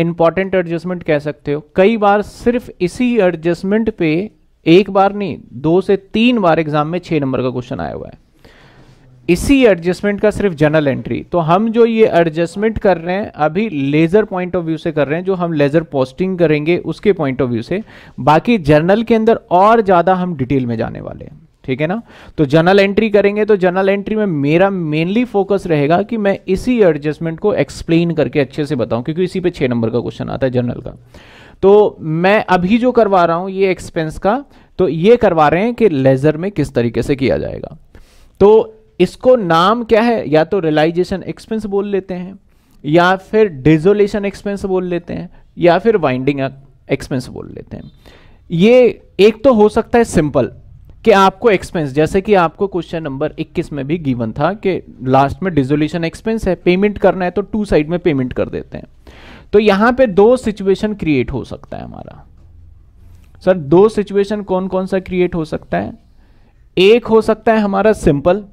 important adjustment कह सकते हो कई बार सिर्फ इसी एडजस्टमेंट पे एक बार नहीं दो से तीन बार एग्जाम में छह नंबर का क्वेश्चन आया हुआ है इसी एडजस्टमेंट का सिर्फ जनरल एंट्री तो हम जो ये एडजस्टमेंट कर रहे हैं अभी लेजर पॉइंट ऑफ व्यू से कर रहे हैं जो हम लेजर पोस्टिंग करेंगे उसके पॉइंट ऑफ व्यू से बाकी जर्नल के अंदर और ज़्यादा हम डिटेल में जाने वाले हैं ठीक है ना तो जनरल एंट्री करेंगे तो जनरल एंट्री में मेरा मेनली फोकस रहेगा कि मैं इसी एडजस्टमेंट को एक्सप्लेन करके अच्छे से बताऊं क्योंकि इसी पे छह नंबर का क्वेश्चन आता है जनरल का तो मैं अभी जो करवा रहा हूं ये एक्सपेंस का तो ये करवा रहे हैं कि लेजर में किस तरीके से किया जाएगा तो इसको नाम क्या है या तो रिलाइजेशन एक्सपेंस बोल लेते हैं या फिर डिजोलेशन एक्सपेंस बोल लेते हैं या फिर वाइंडिंग एक्सपेंस बोल लेते हैं ये एक तो हो सकता है सिंपल कि आपको एक्सपेंस जैसे कि आपको क्वेश्चन नंबर 21 में भी गिवन था कि लास्ट में डिजोल्यूशन एक्सपेंस है पेमेंट करना है तो टू साइड में पेमेंट कर देते हैं तो यहां पे दो सिचुएशन क्रिएट हो सकता है हमारा सर दो सिचुएशन कौन कौन सा क्रिएट हो सकता है एक हो सकता है हमारा सिंपल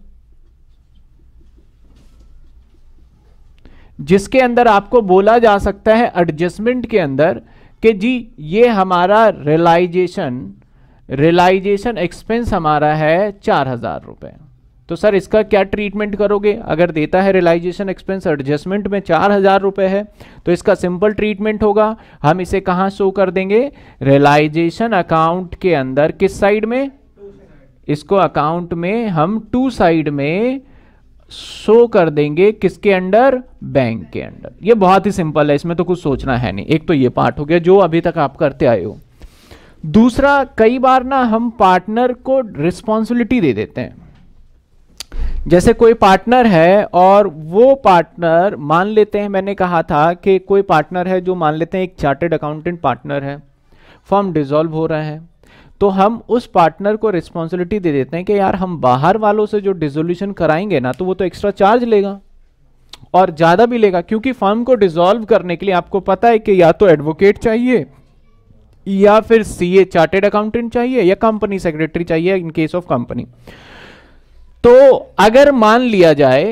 जिसके अंदर आपको बोला जा सकता है एडजस्टमेंट के अंदर कि जी ये हमारा रियलाइजेशन रियलाइजेशन एक्सपेंस हमारा है चार हजार रुपए तो सर इसका क्या ट्रीटमेंट करोगे अगर देता है रियलाइजेशन एक्सपेंस एडजस्टमेंट में चार हज़ार रुपए है तो इसका सिंपल ट्रीटमेंट होगा हम इसे कहां शो कर देंगे रियलाइजेशन अकाउंट के अंदर किस साइड में इसको अकाउंट में हम टू साइड में शो कर देंगे किसके अंडर बैंक के अंडर ये बहुत ही सिंपल है इसमें तो कुछ सोचना है नहीं एक तो ये पार्ट हो गया जो अभी तक आप करते आए हो दूसरा कई बार ना हम पार्टनर को रिस्पॉन्सिबिलिटी दे देते हैं जैसे कोई पार्टनर है और वो पार्टनर मान लेते हैं मैंने कहा था कि कोई पार्टनर है जो मान लेते हैं एक चार्टेड अकाउंटेंट पार्टनर है फॉर्म डिजोल्व हो रहा है तो हम उस पार्टनर को रिस्पॉन्सिबिलिटी दे देते हैं कि यार हम बाहर वालों से जो डिजोल्यूशन कराएंगे ना तो वो तो एक्स्ट्रा चार्ज लेगा और ज़्यादा भी लेगा क्योंकि फर्म को डिजोल्व करने के लिए आपको पता है कि या तो एडवोकेट चाहिए या फिर सी ए चार्टेड अकाउंटेंट चाहिए या कंपनी सेक्रेटरी चाहिए इन केस ऑफ कंपनी तो अगर मान लिया जाए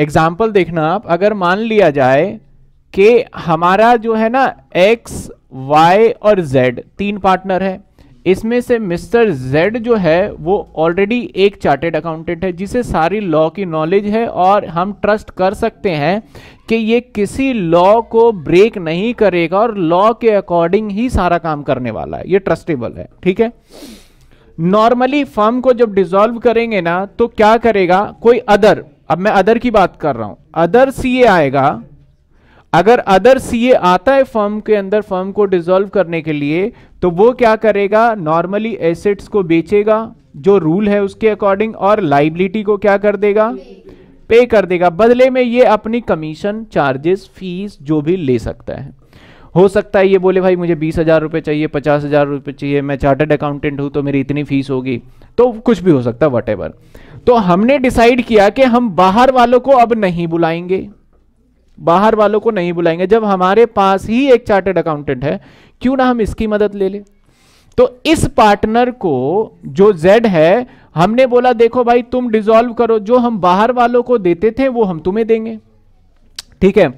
एग्जाम्पल देखना आप अगर मान लिया जाए कि हमारा जो है ना एक्स वाई और जेड तीन पार्टनर है इसमें से मिस्टर जेड जो है वो ऑलरेडी एक चार्टेड अकाउंटेंट है जिसे सारी लॉ की नॉलेज है और हम ट्रस्ट कर सकते हैं कि ये किसी लॉ को ब्रेक नहीं करेगा और लॉ के अकॉर्डिंग ही सारा काम करने वाला है ये ट्रस्टेबल है ठीक है नॉर्मली फर्म को जब डिजोल्व करेंगे ना तो क्या करेगा कोई अदर अब मैं अदर की बात कर रहा हूं अदर सीए आएगा अगर अदर सीए आता है फर्म के अंदर फर्म को डिसॉल्व करने के लिए तो वो क्या करेगा नॉर्मली एसेट्स को बेचेगा जो रूल है उसके अकॉर्डिंग और लाइबिलिटी को क्या कर देगा पे कर देगा बदले में ये अपनी कमीशन चार्जेस फीस जो भी ले सकता है हो सकता है ये बोले भाई मुझे बीस हज़ार रुपये चाहिए पचास हज़ार रुपये चाहिए मैं चार्टर्ड अकाउंटेंट हूं तो मेरी इतनी फीस होगी तो कुछ भी हो सकता है वट तो हमने डिसाइड किया कि हम बाहर वालों को अब नहीं बुलाएंगे बाहर वालों को नहीं बुलाएंगे जब हमारे पास ही एक चार्टर्ड अकाउंटेंट है क्यों ना हम इसकी मदद ले ले तो इस पार्टनर को जो जेड है हमने बोला देखो भाई तुम डिजोल्व करो जो हम बाहर वालों को देते थे वो हम तुम्हें देंगे ठीक है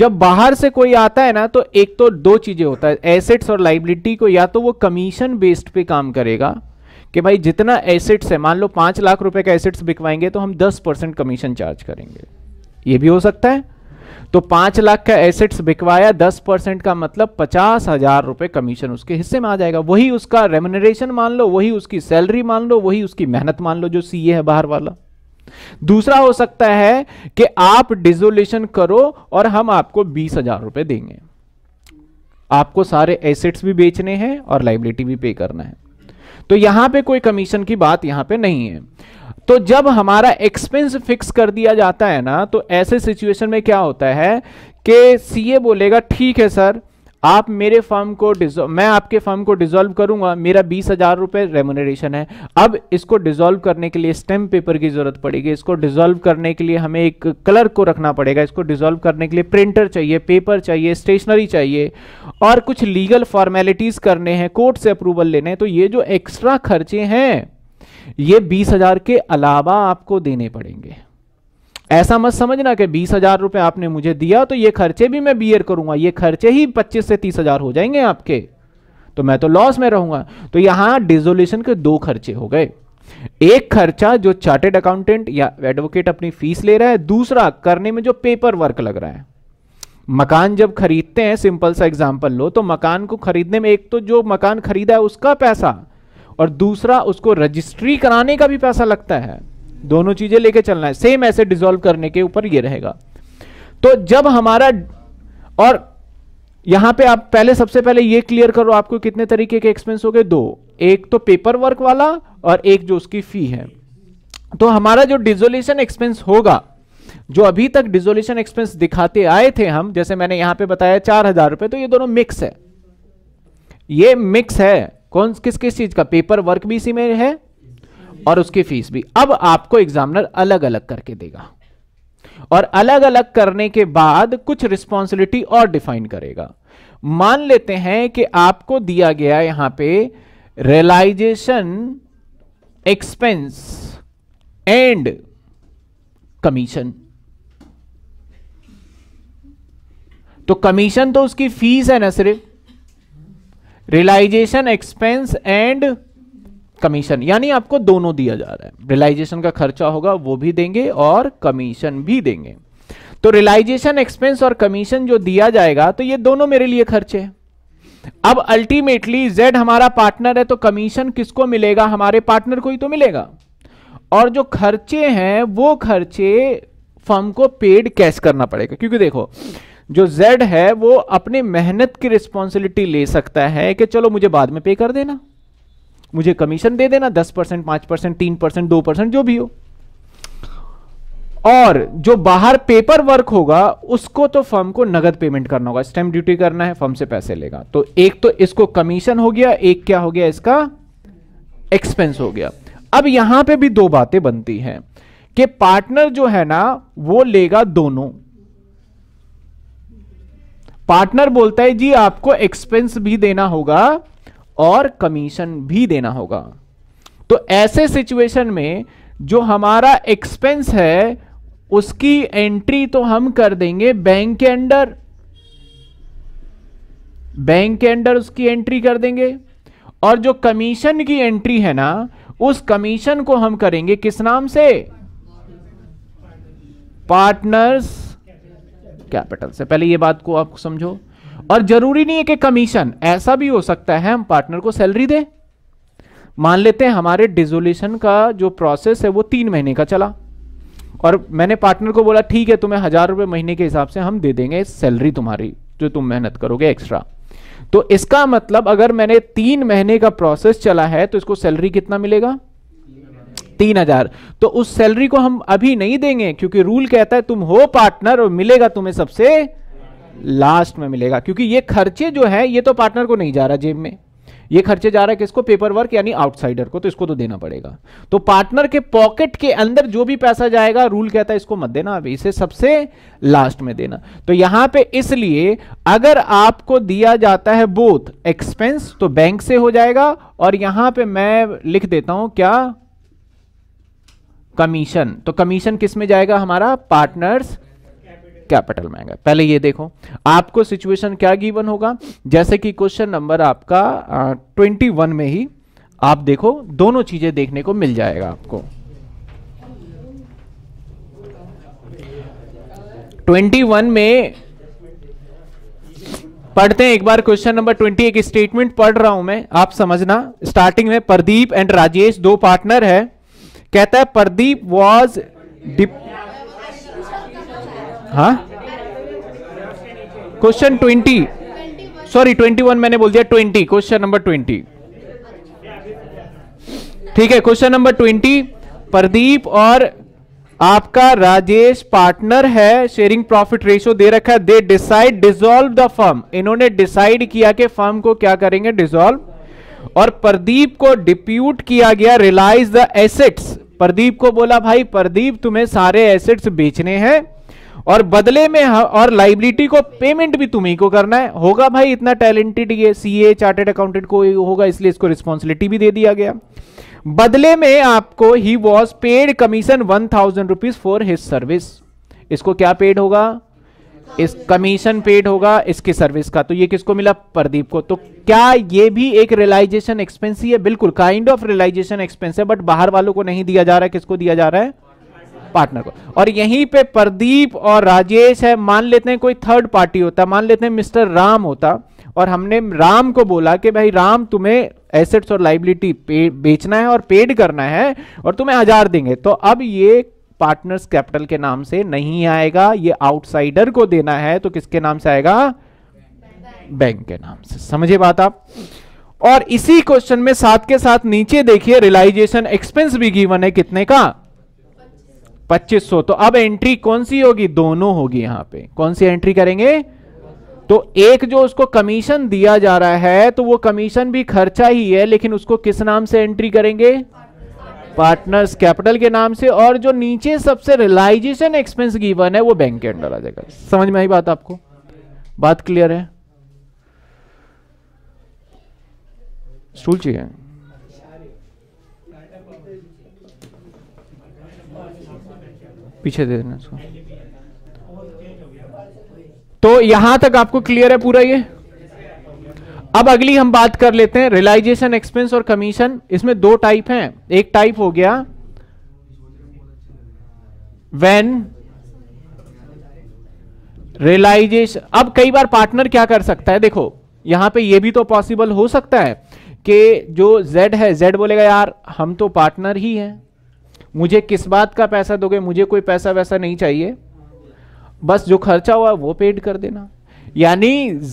जब बाहर से कोई आता है ना तो एक तो दो चीजें होता है एसेट्स और लाइबिलिटी को या तो वो कमीशन बेस्ड पे काम करेगा कि भाई जितना एसेट्स है मान लो पांच लाख रुपए का एसेट्स बिकवाएंगे तो हम दस परसेंट कमीशन चार्ज करेंगे ये भी हो सकता है तो पांच लाख का एसेट्स बिकवाया दस परसेंट का मतलब पचास हजार रुपए कमीशन उसके हिस्से में आ जाएगा वही उसका रेमुनरेशन मान लो वही उसकी सैलरी मान लो वही उसकी मेहनत मान लो जो सीए है बाहर वाला दूसरा हो सकता है कि आप डिजोल्यूशन करो और हम आपको बीस हजार रुपए देंगे आपको सारे एसेट्स भी बेचने हैं और लाइबिलिटी भी पे करना है तो यहां पे कोई कमीशन की बात यहां पे नहीं है तो जब हमारा एक्सपेंस फिक्स कर दिया जाता है ना तो ऐसे सिचुएशन में क्या होता है कि सीए बोलेगा ठीक है सर आप मेरे फर्म को मैं आपके फर्म को डिसॉल्व करूंगा मेरा बीस हजार रुपये रेमोनरेशन है अब इसको डिसॉल्व करने के लिए स्टैम्प पेपर की जरूरत पड़ेगी इसको डिसॉल्व करने के लिए हमें एक कलर को रखना पड़ेगा इसको डिसॉल्व करने के लिए प्रिंटर चाहिए पेपर चाहिए स्टेशनरी चाहिए और कुछ लीगल फॉर्मेलिटीज करने हैं कोर्ट से अप्रूवल लेने हैं तो ये जो एक्स्ट्रा खर्चे हैं ये बीस हजार के अलावा आपको देने पड़ेंगे ऐसा मत समझना कि बीस हजार रुपए आपने मुझे दिया तो ये खर्चे भी मैं बियर करूंगा ये खर्चे ही पच्चीस से तीस हजार हो जाएंगे आपके तो मैं तो लॉस में रहूंगा तो यहां डिजोल्यूशन के दो खर्चे हो गए एक खर्चा जो चार्टेड अकाउंटेंट या एडवोकेट अपनी फीस ले रहा है दूसरा करने में जो पेपर वर्क लग रहा है मकान जब खरीदते हैं सिंपल सा एग्जाम्पल लो तो मकान को खरीदने में एक तो जो मकान खरीदा है उसका पैसा और दूसरा उसको रजिस्ट्री कराने का भी पैसा लगता है दोनों चीजें लेके चलना है सेम ऐसे डिजोल्व करने के ऊपर ये रहेगा तो जब हमारा और यहां पे आप पहले सबसे पहले ये क्लियर करो आपको कितने तरीके के एक्सपेंस हो गए दो एक तो पेपर वर्क वाला और एक जो उसकी फी है तो हमारा जो डिजोल्यूशन एक्सपेंस होगा जो अभी तक डिजोल्यूशन एक्सपेंस दिखाते आए थे हम जैसे मैंने यहां पे बताया चार हजार रुपए तो ये दोनों मिक्स है ये मिक्स है कौन किस किस चीज का पेपर वर्क भी इसी में है और उसकी फीस भी अब आपको एग्जामिनर अलग अलग करके देगा और अलग अलग करने के बाद कुछ रिस्पॉन्सिबिलिटी और डिफाइन करेगा मान लेते हैं कि आपको दिया गया यहां पे रियलाइजेशन एक्सपेंस एंड कमीशन तो कमीशन तो उसकी फीस है ना सिर्फ रिलाइजेशन एक्सपेंस एंड कमीशन यानी आपको दोनों दिया जा रहा है रिलाइजेशन का खर्चा होगा वो भी देंगे और कमीशन भी देंगे तो रिलाइजेशन एक्सपेंस और कमीशन जो दिया जाएगा तो ये दोनों मेरे लिए खर्चे हैं अब अल्टीमेटली जेड हमारा पार्टनर है तो कमीशन किसको मिलेगा हमारे पार्टनर को ही तो मिलेगा और जो खर्चे हैं वो खर्चे फर्म को पेड कैश करना पड़ेगा क्योंकि देखो जो Z है वो अपनी मेहनत की रिस्पॉन्सिबिलिटी ले सकता है कि चलो मुझे बाद में पे कर देना मुझे कमीशन दे देना दस परसेंट पांच परसेंट तीन परसेंट दो परसेंट जो भी हो और जो बाहर पेपर वर्क होगा उसको तो फर्म को नगद पेमेंट करना होगा स्टैम्प ड्यूटी करना है फर्म से पैसे लेगा तो एक तो इसको कमीशन हो गया एक क्या हो गया इसका एक्सपेंस हो गया अब यहां पे भी दो बातें बनती हैं कि पार्टनर जो है ना वो लेगा दोनों पार्टनर बोलता है जी आपको एक्सपेंस भी देना होगा और कमीशन भी देना होगा तो ऐसे सिचुएशन में जो हमारा एक्सपेंस है उसकी एंट्री तो हम कर देंगे बैंक के अंडर बैंक के अंडर उसकी एंट्री कर देंगे और जो कमीशन की एंट्री है ना उस कमीशन को हम करेंगे किस नाम से पार्टनर्स कैपिटल से पहले ये बात को आप समझो और जरूरी नहीं है कि कमीशन ऐसा भी हो सकता है हम पार्टनर को सैलरी दे मान लेते हैं हमारे डिजोल्यूशन का जो प्रोसेस है वो तीन महीने का चला और मैंने पार्टनर को बोला ठीक है तुम्हें हजार रुपए महीने के हिसाब से हम दे देंगे सैलरी तुम्हारी जो तुम मेहनत करोगे एक्स्ट्रा तो इसका मतलब अगर मैंने तीन महीने का प्रोसेस चला है तो इसको सैलरी कितना मिलेगा तीन हजार तो उस सैलरी को हम अभी नहीं देंगे क्योंकि रूल कहता है तुम हो पार्टनर और मिलेगा तुम्हें सबसे लास्ट में मिलेगा क्योंकि ये खर्चे जो है ये तो पार्टनर को नहीं जा रहा जेब में ये खर्चे जा रहा है किसको पेपर वर्क यानी आउटसाइडर को तो इसको तो देना पड़ेगा तो पार्टनर के पॉकेट के अंदर जो भी पैसा जाएगा रूल कहता है इसको मत देना अभी इसे सबसे लास्ट में देना तो यहां पे इसलिए अगर आपको दिया जाता है बोथ एक्सपेंस तो बैंक से हो जाएगा और यहां पे मैं लिख देता हूं क्या कमीशन तो कमीशन किस में जाएगा हमारा पार्टनर्स कैपिटल में आएगा पहले ये देखो आपको सिचुएशन क्या गिवन होगा जैसे कि क्वेश्चन नंबर आपका ट्वेंटी वन में ही आप देखो दोनों चीजें देखने को मिल जाएगा आपको ट्वेंटी वन में पढ़ते हैं एक बार क्वेश्चन नंबर ट्वेंटी एक स्टेटमेंट पढ़ रहा हूं मैं आप समझना स्टार्टिंग में प्रदीप एंड राजेश दो पार्टनर है कहता है प्रदीप वॉज डिप हा question twenty sorry twenty one मैंने बोल दिया ट्वेंटी क्वेश्चन नंबर ट्वेंटी ठीक है क्वेश्चन नंबर ट्वेंटी प्रदीप और आपका राजेश पार्टनर है शेयरिंग प्रॉफिट रेशियो दे रखा है they decide dissolve the firm इन्होंने डिसाइड किया कि फर्म को क्या करेंगे डिसॉल्व और प्रदीप को डिप्यूट किया गया रिलाइज द एसेट्स प्रदीप को बोला भाई प्रदीप तुम्हें सारे एसेट्स बेचने हैं और बदले में और लाइबिलिटी को पेमेंट भी तुम्ही को करना है होगा भाई इतना टैलेंटेड ये सीए चार्टेड अकाउंटेंट को होगा इसलिए इसको रिस्पॉन्सिबिलिटी भी दे दिया गया बदले में आपको he was paid commission one thousand rupees for his service इसको क्या पेड होगा इस कमीशन पेड होगा इसकी सर्विस का तो ये किसको मिला प्रदीप को तो क्या ये भी एक रियलाइजेशन एक्सपेंस ही है बिल्कुल काइंड ऑफ रियलाइजेशन एक्सपेंस है बट बाहर वालों को नहीं दिया जा रहा है किसको दिया जा रहा है पार्टनर को और यहीं पे प्रदीप और राजेश है मान लेते हैं कोई थर्ड पार्टी होता मान लेते हैं मिस्टर राम होता और हमने राम को बोला कि भाई राम तुम्हें एसेट्स और लाइबिलिटी बेचना है और पेड करना है और तुम्हें हजार देंगे तो अब ये पार्टनर्स कैपिटल के नाम से नहीं आएगा ये आउटसाइडर को देना है तो किसके नाम से आएगा बैंक के नाम से समझे बात आप और इसी क्वेश्चन में साथ के साथ नीचे देखिए रिलाइजेशन एक्सपेंस भी गिवन है कितने का 2500 तो अब एंट्री कौन सी होगी दोनों होगी यहां पे कौन सी एंट्री करेंगे तो एक जो उसको कमीशन दिया जा रहा है तो वो कमीशन भी खर्चा ही है लेकिन उसको किस नाम से एंट्री करेंगे पार्टनर्स कैपिटल के नाम से और जो नीचे सबसे रिलाइजेशन एक्सपेंस गिवन है वो बैंक के अंडर आ जाएगा समझ में आई बात आपको बात क्लियर है स्टूल चाहिए पीछे दे देना इसको तो यहां तक आपको क्लियर है पूरा ये अब अगली हम बात कर लेते हैं रिलाइजेशन एक्सपेंस और कमीशन इसमें दो टाइप हैं एक टाइप हो गया व्हेन रिलाइजेशन अब कई बार पार्टनर क्या कर सकता है देखो यहां पे ये भी तो पॉसिबल हो सकता है कि जो जेड है जेड बोलेगा यार हम तो पार्टनर ही हैं मुझे किस बात का पैसा दोगे मुझे कोई पैसा वैसा नहीं चाहिए बस जो खर्चा हुआ वो पेड कर देना यानी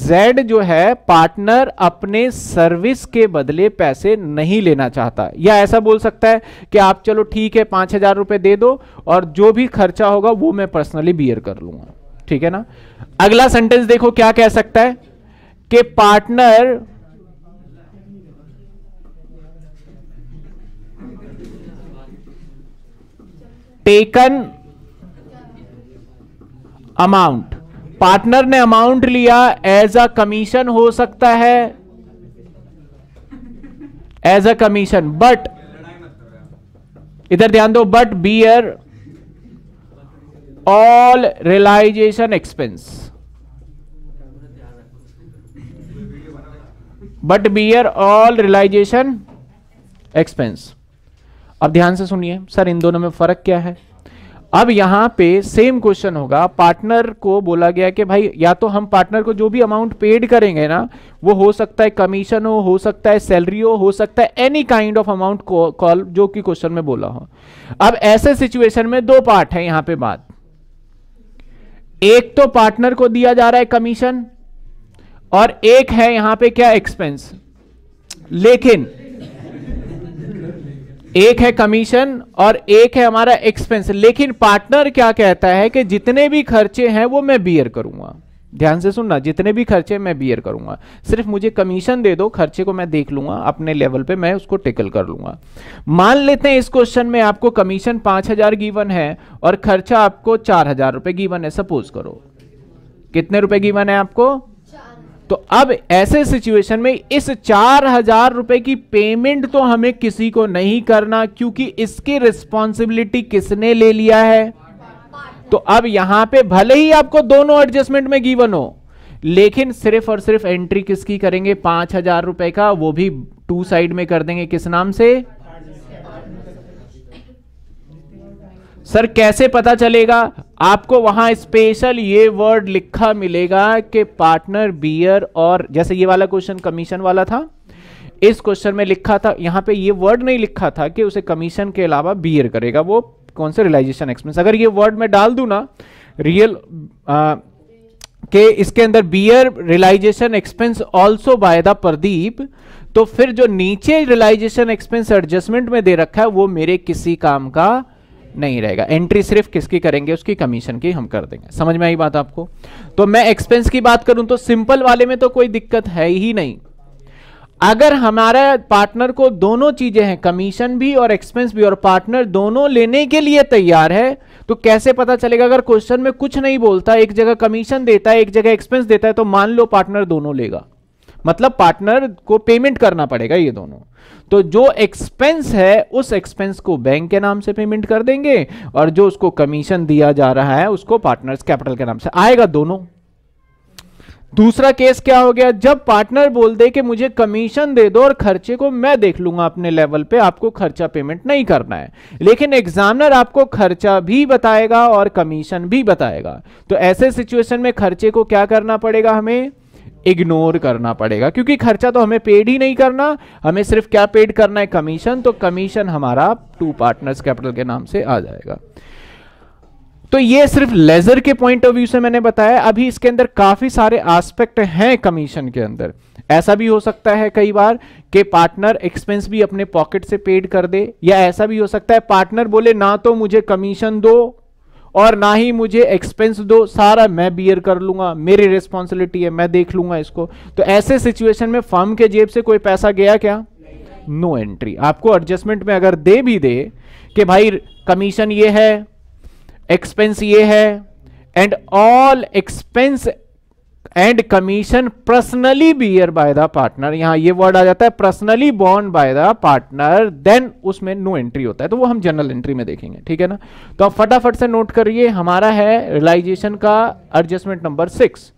Z जो है पार्टनर अपने सर्विस के बदले पैसे नहीं लेना चाहता या ऐसा बोल सकता है कि आप चलो ठीक है पांच हजार रुपए दे दो और जो भी खर्चा होगा वो मैं पर्सनली बियर कर लूंगा ठीक है ना अगला सेंटेंस देखो क्या कह सकता है कि पार्टनर टेकन अमाउंट पार्टनर ने अमाउंट लिया एज अ कमीशन हो सकता है एज अ कमीशन बट इधर ध्यान दो but bear all realisation expense but bear all realisation expense अब ध्यान से सुनिए सर इन दोनों में फर्क क्या है अब यहां पे सेम क्वेश्चन होगा पार्टनर को बोला गया कि भाई या तो हम पार्टनर को जो भी अमाउंट पेड करेंगे ना वो हो सकता है कमीशन हो हो सकता है सैलरी हो हो सकता है any kind of amount call जो कि क्वेश्चन में बोला हो अब ऐसे सिचुएशन में दो पार्ट है यहां पे बात एक तो पार्टनर को दिया जा रहा है कमीशन और एक है यहां पर क्या एक्सपेंस लेकिन एक है कमीशन और एक है हमारा एक्सपेंस लेकिन पार्टनर क्या कहता है कि जितने भी खर्चे हैं वो मैं बियर करूंगा ध्यान से सुनना जितने भी खर्चे मैं बियर करूंगा सिर्फ मुझे कमीशन दे दो खर्चे को मैं देख लूंगा अपने लेवल पे मैं उसको टेकल कर लूंगा मान लेते हैं इस क्वेश्चन में आपको कमीशन पांच हजार गीवन है और खर्चा आपको चार हजार रुपए गीवन है सपोज करो कितने रुपए गीवन है आपको तो अब ऐसे सिचुएशन में इस चार हजार रुपए की पेमेंट तो हमें किसी को नहीं करना क्योंकि इसकी रिस्पॉन्सिबिलिटी किसने ले लिया है तो अब यहां पे भले ही आपको दोनों एडजस्टमेंट में गिवन हो लेकिन सिर्फ और सिर्फ एंट्री किसकी करेंगे पांच हजार रुपए का वो भी टू साइड में कर देंगे किस नाम से सर कैसे पता चलेगा आपको वहां स्पेशल ये वर्ड लिखा मिलेगा कि पार्टनर बियर और जैसे ये वाला क्वेश्चन कमीशन वाला था इस क्वेश्चन में लिखा था यहां पे ये वर्ड नहीं लिखा था कि उसे कमीशन के अलावा बियर करेगा वो कौन से रिलाइजेशन एक्सपेंस अगर ये वर्ड में डाल दू ना रियल के इसके अंदर bear realisation expense also by the Pradeep तो फिर जो नीचे रिलाइजेशन एक्सपेंस एडजस्टमेंट में दे रखा है वो मेरे किसी काम का नहीं रहेगा एंट्री सिर्फ किसकी करेंगे उसकी कमीशन की हम कर देंगे समझ में आई बात आपको तो मैं एक्सपेंस की बात करूं तो सिंपल वाले में तो कोई दिक्कत है ही नहीं अगर हमारा पार्टनर को दोनों चीजें हैं कमीशन भी और एक्सपेंस भी और पार्टनर दोनों लेने के लिए तैयार है तो कैसे पता चलेगा अगर क्वेश्चन में कुछ नहीं बोलता एक जगह कमीशन देता है एक जगह एक्सपेंस देता है तो मान लो पार्टनर दोनों लेगा मतलब पार्टनर को पेमेंट करना पड़ेगा ये दोनों तो जो एक्सपेंस है उस एक्सपेंस को बैंक के नाम से पेमेंट कर देंगे और जो उसको कमीशन दिया जा रहा है उसको पार्टनर्स कैपिटल के नाम से आएगा दोनों दूसरा केस क्या हो गया जब पार्टनर बोल दे कि मुझे कमीशन दे दो और खर्चे को मैं देख लूंगा अपने लेवल पे आपको खर्चा पेमेंट नहीं करना है लेकिन एग्जामिनर आपको खर्चा भी बताएगा और कमीशन भी बताएगा तो ऐसे सिचुएशन में खर्चे को क्या करना पड़ेगा हमें इग्नोर करना पड़ेगा क्योंकि खर्चा तो हमें पेड ही नहीं करना हमें सिर्फ क्या पेड करना है कमीशन तो कमीशन हमारा टू पार्टनर्स कैपिटल के नाम से आ जाएगा तो ये सिर्फ लेजर के पॉइंट ऑफ व्यू से मैंने बताया अभी इसके अंदर काफी सारे एस्पेक्ट हैं कमीशन के अंदर ऐसा भी हो सकता है कई बार कि पार्टनर एक्सपेंस भी अपने पॉकेट से पेड कर दे या ऐसा भी हो सकता है पार्टनर बोले ना तो मुझे कमीशन दो और ना ही मुझे एक्सपेंस दो सारा मैं बियर कर लूंगा मेरी रिस्पॉन्सिबिलिटी है मैं देख लूंगा इसको तो ऐसे सिचुएशन में फर्म के जेब से कोई पैसा गया क्या नो no एंट्री आपको एडजस्टमेंट में अगर दे भी दे कि भाई कमीशन ये है एक्सपेंस ये है and all expense and commission personally bear by the partner यहां ये वर्ड आ जाता है पर्सनली बॉन्ड बाय द पार्टनर देन उसमें नो एंट्री होता है तो वो हम जनरल एंट्री में देखेंगे ठीक है ना तो आप फटाफट से नोट करिए हमारा है रिलाइजेशन का एडजस्टमेंट नंबर सिक्स